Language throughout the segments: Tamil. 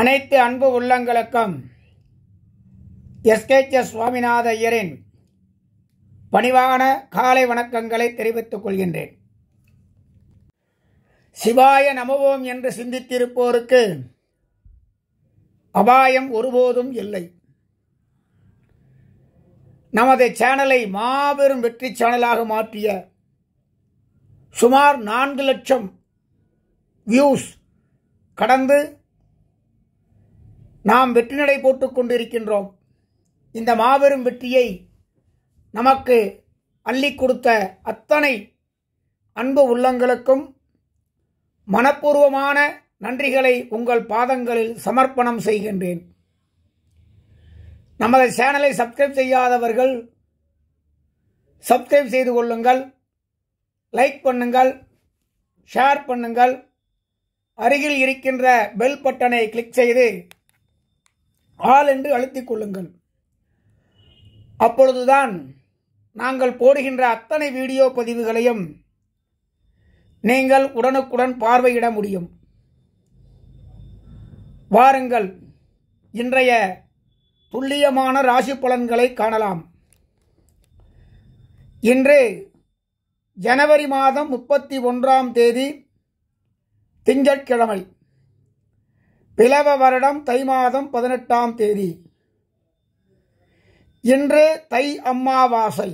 அனைத்து அன்பு உள்ளங்களுக்கும் எஸ்கேஎஸ் சுவாமிநாத ஐயரின் பணிவான காலை வணக்கங்களை தெரிவித்துக் கொள்கின்றேன் சிவாய நமவோம் என்று சிந்தித்திருப்போருக்கு அபாயம் ஒருபோதும் இல்லை நமது சேனலை மாபெரும் வெற்றி சேனலாக மாற்றிய சுமார் நான்கு லட்சம் வியூஸ் கடந்து நாம் வெற்றி நடை போட்டுக் கொண்டிருக்கின்றோம் இந்த மாபெரும் வெற்றியை நமக்கு அள்ளி கொடுத்த அத்தனை அன்பு உள்ளங்களுக்கும் மனப்பூர்வமான நன்றிகளை உங்கள் பாதங்களில் சமர்ப்பணம் செய்கின்றேன் நமது சேனலை சப்ஸ்கிரைப் செய்யாதவர்கள் சப்ஸ்கிரைப் செய்து கொள்ளுங்கள் லைக் பண்ணுங்கள் ஷேர் பண்ணுங்கள் அருகில் இருக்கின்ற பெல் பட்டனை கிளிக் செய்து ஆள் என்று அழுத்திக் கொள்ளுங்கள் அப்பொழுதுதான் நாங்கள் போடுகின்ற அத்தனை வீடியோ பதிவுகளையும் நீங்கள் உடனுக்குடன் பார்வையிட முடியும் வாருங்கள் இன்றைய துல்லியமான ராசி பலன்களை காணலாம் இன்று ஜனவரி மாதம் முப்பத்தி ஒன்றாம் தேதி திங்கட்கிழமை பிளவ வருடம் தை மாதம் பதினெட்டாம் தேதி இன்று தை அம்மாவாசை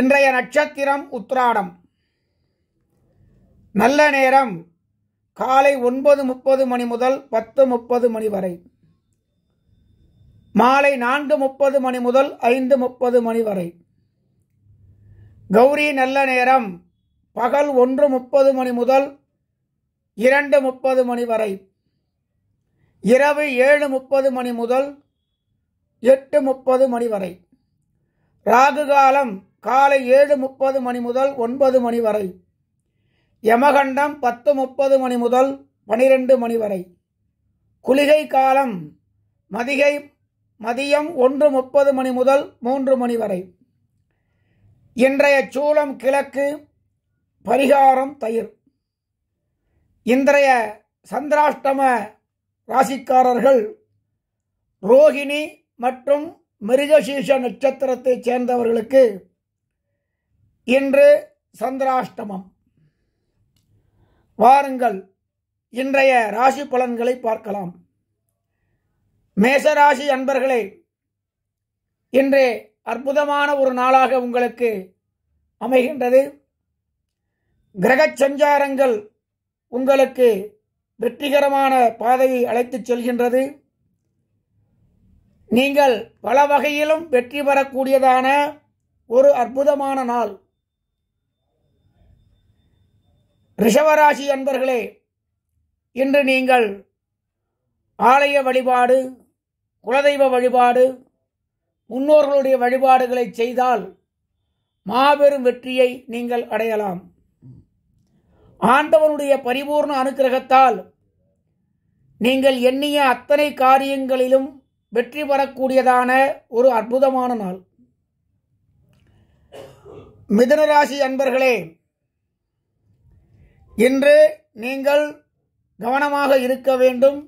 இன்றைய நட்சத்திரம் உத்ராடம் நல்ல நேரம் காலை ஒன்பது முப்பது மணி முதல் பத்து முப்பது மணி வரை மாலை நான்கு முப்பது மணி முதல் ஐந்து முப்பது மணி வரை கௌரி நல்ல நேரம் பகல் ஒன்று முப்பது மணி முதல் இரண்டு முப்பது மணி வரை இரவு ஏழு முப்பது மணி முதல் எட்டு முப்பது மணி வரை ராகு காலம் காலை ஏழு முப்பது மணி முதல் ஒன்பது மணி வரை யமகண்டம் பத்து முப்பது மணி முதல் பனிரெண்டு மணி வரை குளிகை காலம் மதிகை மதியம் ஒன்று முப்பது மணி முதல் மூன்று மணி வரை இன்றைய சூளம் கிழக்கு பரிகாரம் தயிர் இன்றைய சந்திராஷ்டம ராசிக்காரர்கள் ரோஹிணி மற்றும் மிருகசீஷ நட்சத்திரத்தைச் சேர்ந்தவர்களுக்கு இன்று சந்திராஷ்டமம் வாருங்கள் இன்றைய ராசி பலன்களை பார்க்கலாம் மேசராசி அன்பர்களே இன்று அற்புதமான ஒரு நாளாக உங்களுக்கு அமைகின்றது கிரக சஞ்சாரங்கள் உங்களுக்கு வெற்றிகரமான பாதையை அழைத்துச் செல்கின்றது நீங்கள் பல வகையிலும் வெற்றி பெறக்கூடியதான ஒரு அற்புதமான நாள் ரிஷவராசி அன்பர்களே இன்று நீங்கள் ஆலய வழிபாடு குலதெய்வ வழிபாடு முன்னோர்களுடைய வழிபாடுகளை செய்தால் மாபெரும் வெற்றியை நீங்கள் அடையலாம் ஆண்டவனுடைய பரிபூர்ண அனுக்கிரகத்தால் நீங்கள் எண்ணிய அத்தனை காரியங்களிலும் வெற்றி பெறக்கூடியதான ஒரு அற்புதமான நாள் மிதுனராசி அன்பர்களே இன்று நீங்கள் கவனமாக இருக்க வேண்டும்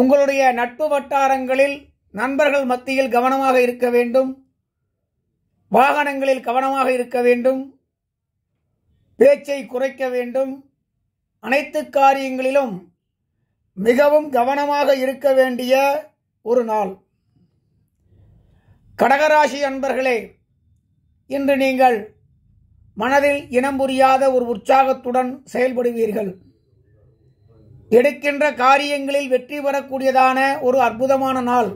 உங்களுடைய நட்பு வட்டாரங்களில் நண்பர்கள் மத்தியில் கவனமாக இருக்க வேண்டும் வாகனங்களில் கவனமாக இருக்க வேண்டும் பேச்சை குறைக்க வேண்டும் அனைத்து காரியங்களிலும் மிகவும் கவனமாக இருக்க வேண்டிய ஒரு நாள் கடகராசி அன்பர்களே இன்று நீங்கள் மனதில் இனம் புரியாத ஒரு உற்சாகத்துடன் செயல்படுவீர்கள் எடுக்கின்ற காரியங்களில் வெற்றி பெறக்கூடியதான ஒரு அற்புதமான நாள்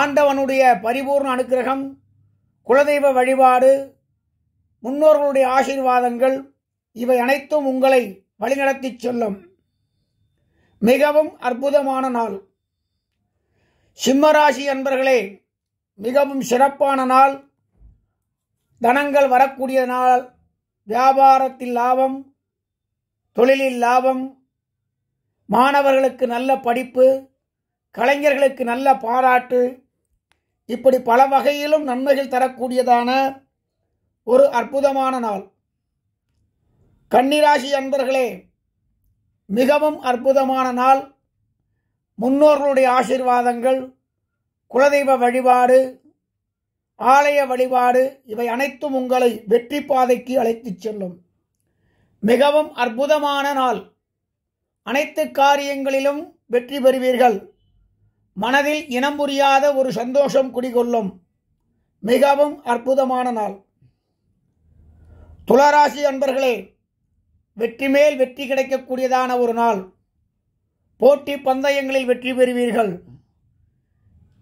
ஆண்டவனுடைய பரிபூர்ண அனுக்கிரகம் குலதெய்வ வழிபாடு முன்னோர்களுடைய ஆசீர்வாதங்கள் இவை அனைத்தும் உங்களை வழிநடத்தி செல்லும் மிகவும் அற்புதமான நாள் சிம்மராசி அன்பர்களே மிகவும் சிறப்பான நாள் தனங்கள் வரக்கூடிய நாள் வியாபாரத்தில் லாபம் தொழிலில் லாபம் மாணவர்களுக்கு நல்ல படிப்பு கலைஞர்களுக்கு நல்ல பாராட்டு இப்படி பல வகையிலும் நன்மைகள் தரக்கூடியதான ஒரு அற்புதமான நாள் கன்னிராசி அன்பர்களே மிகவும் அற்புதமான நாள் முன்னோர்களுடைய ஆசிர்வாதங்கள் குலதெய்வ வழிபாடு ஆலய வழிபாடு இவை அனைத்தும் உங்களை வெற்றி பாதைக்கு அழைத்துச் செல்லும் மிகவும் அற்புதமான நாள் அனைத்து காரியங்களிலும் வெற்றி பெறுவீர்கள் மனதில் இனம் புரியாத ஒரு சந்தோஷம் குடிகொள்ளும் மிகவும் அற்புதமான நாள் துளராசி அன்பர்களே வெற்றி மேல் வெற்றி கிடைக்கக்கூடியதான ஒரு நாள் போட்டி பந்தயங்களில் வெற்றி பெறுவீர்கள்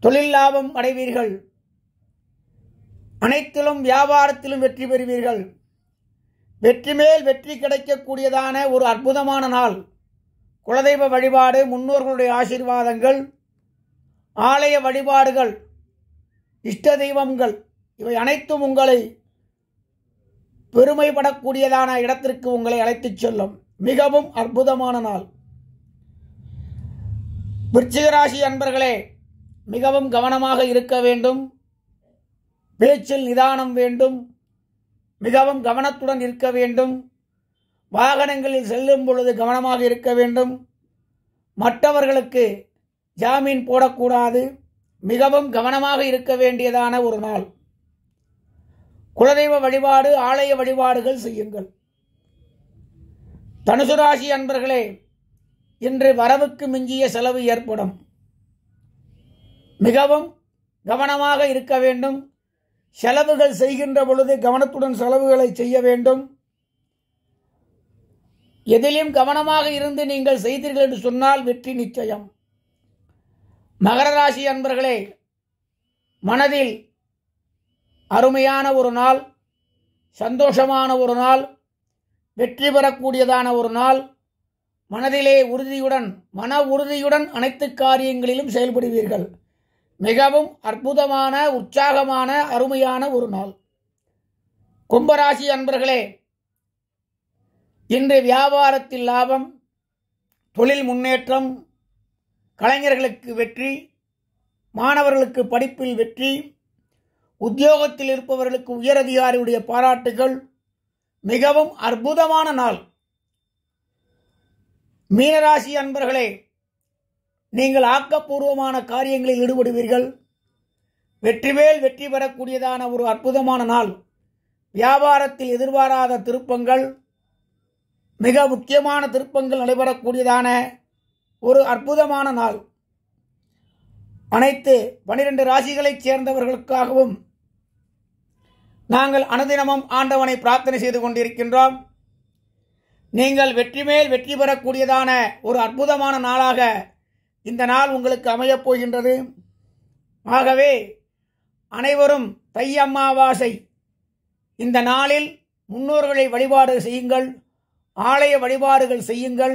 தொழில் லாபம் அடைவீர்கள் அனைத்திலும் வியாபாரத்திலும் வெற்றி பெறுவீர்கள் வெற்றி மேல் வெற்றி கிடைக்கக்கூடியதான ஒரு அற்புதமான நாள் குலதெய்வ வழிபாடு முன்னோர்களுடைய ஆசீர்வாதங்கள் ஆலய வழிபாடுகள் இஷ்ட தெய்வங்கள் இவை அனைத்தும் உங்களை பெருமைப்படக்கூடியதான இடத்திற்கு உங்களை அழைத்துச் செல்லும் மிகவும் அற்புதமான நாள் விருச்சிகராசி அன்பர்களே மிகவும் கவனமாக இருக்க வேண்டும் பேச்சில் நிதானம் வேண்டும் மிகவும் கவனத்துடன் இருக்க வேண்டும் வாகனங்களில் செல்லும் பொழுது கவனமாக இருக்க வேண்டும் மற்றவர்களுக்கு ஜாமீன் போடக்கூடாது மிகவும் கவனமாக இருக்க வேண்டியதான ஒரு நாள் குலதெய்வ வழிபாடு ஆலய வழிபாடுகள் செய்யுங்கள் தனுசு ராசி அன்பர்களே இன்று வரவுக்கு மிஞ்சிய செலவு ஏற்படும் மிகவும் கவனமாக இருக்க வேண்டும் செலவுகள் செய்கின்ற பொழுது கவனத்துடன் செலவுகளை செய்ய வேண்டும் எதிலும் கவனமாக இருந்து நீங்கள் செய்தீர்கள் என்று சொன்னால் வெற்றி நிச்சயம் மகர ராசி அன்பர்களே மனதில் அருமையான ஒரு நாள் சந்தோஷமான ஒரு நாள் வெற்றி பெறக்கூடியதான ஒரு நாள் மனதிலே உறுதியுடன் மன உறுதியுடன் அனைத்து காரியங்களிலும் செயல்படுவீர்கள் மிகவும் அற்புதமான உற்சாகமான அருமையான ஒரு நாள் கும்பராசி அன்பர்களே இன்று வியாபாரத்தில் லாபம் தொழில் முன்னேற்றம் கலைஞர்களுக்கு வெற்றி மாணவர்களுக்கு படிப்பில் வெற்றி உத்தியோகத்தில் இருப்பவர்களுக்கு உயரதிகாரியுடைய பாராட்டுகள் மிகவும் அற்புதமான நாள் மீனராசி அன்பர்களே நீங்கள் ஆக்கப்பூர்வமான காரியங்களில் ஈடுபடுவீர்கள் வெற்றிவேல் வெற்றி பெறக்கூடியதான ஒரு அற்புதமான நாள் வியாபாரத்தில் எதிர்பாராத திருப்பங்கள் மிக முக்கியமான திருப்பங்கள் நடைபெறக்கூடியதான ஒரு அற்புதமான நாள் அனைத்து பனிரெண்டு ராசிகளைச் சேர்ந்தவர்களுக்காகவும் நாங்கள் அனுதினமும் ஆண்டவனை பிரார்த்தனை செய்து கொண்டிருக்கின்றோம் நீங்கள் வெற்றி மேல் வெற்றி பெறக்கூடியதான ஒரு அற்புதமான நாளாக இந்த நாள் உங்களுக்கு அமையப் போகின்றது ஆகவே அனைவரும் தை இந்த நாளில் முன்னோர்களை வழிபாடு செய்யுங்கள் ஆலய வழிபாடுகள் செய்யுங்கள்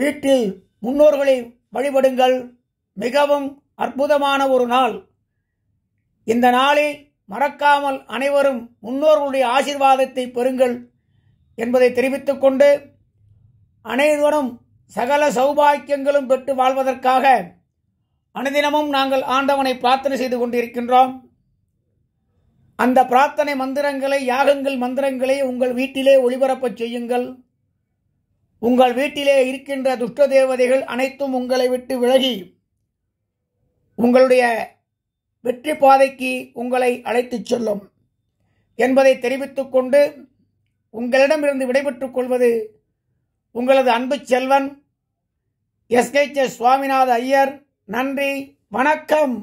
வீட்டில் முன்னோர்களை வழிபடுங்கள் மிகவும் அற்புதமான ஒரு நாள் இந்த நாளில் மறக்காமல் அனைவரும் முன்னோர்களுடைய ஆசிர்வாதத்தை பெறுங்கள் என்பதை தெரிவித்துக் கொண்டு அனைவரும் சகல சௌபாக்கியங்களும் பெற்று வாழ்வதற்காக அனுதினமும் நாங்கள் ஆண்டவனை பிரார்த்தனை செய்து கொண்டிருக்கின்றோம் அந்த பிரார்த்தனை மந்திரங்களை யாகங்கள் மந்திரங்களை உங்கள் வீட்டிலே ஒளிபரப்பச் செய்யுங்கள் உங்கள் வீட்டிலே இருக்கின்ற துஷ்ட தேவதைகள் அனைத்தும் உங்களை விட்டு விலகி உங்களுடைய வெற்றி பாதைக்கு உங்களை அழைத்துச் செல்லும் என்பதை தெரிவித்துக் கொண்டு உங்களிடமிருந்து விடைபெற்றுக் கொள்வது உங்களது அன்பு செல்வன் எஸ் சுவாமிநாத ஐயர் நன்றி வணக்கம்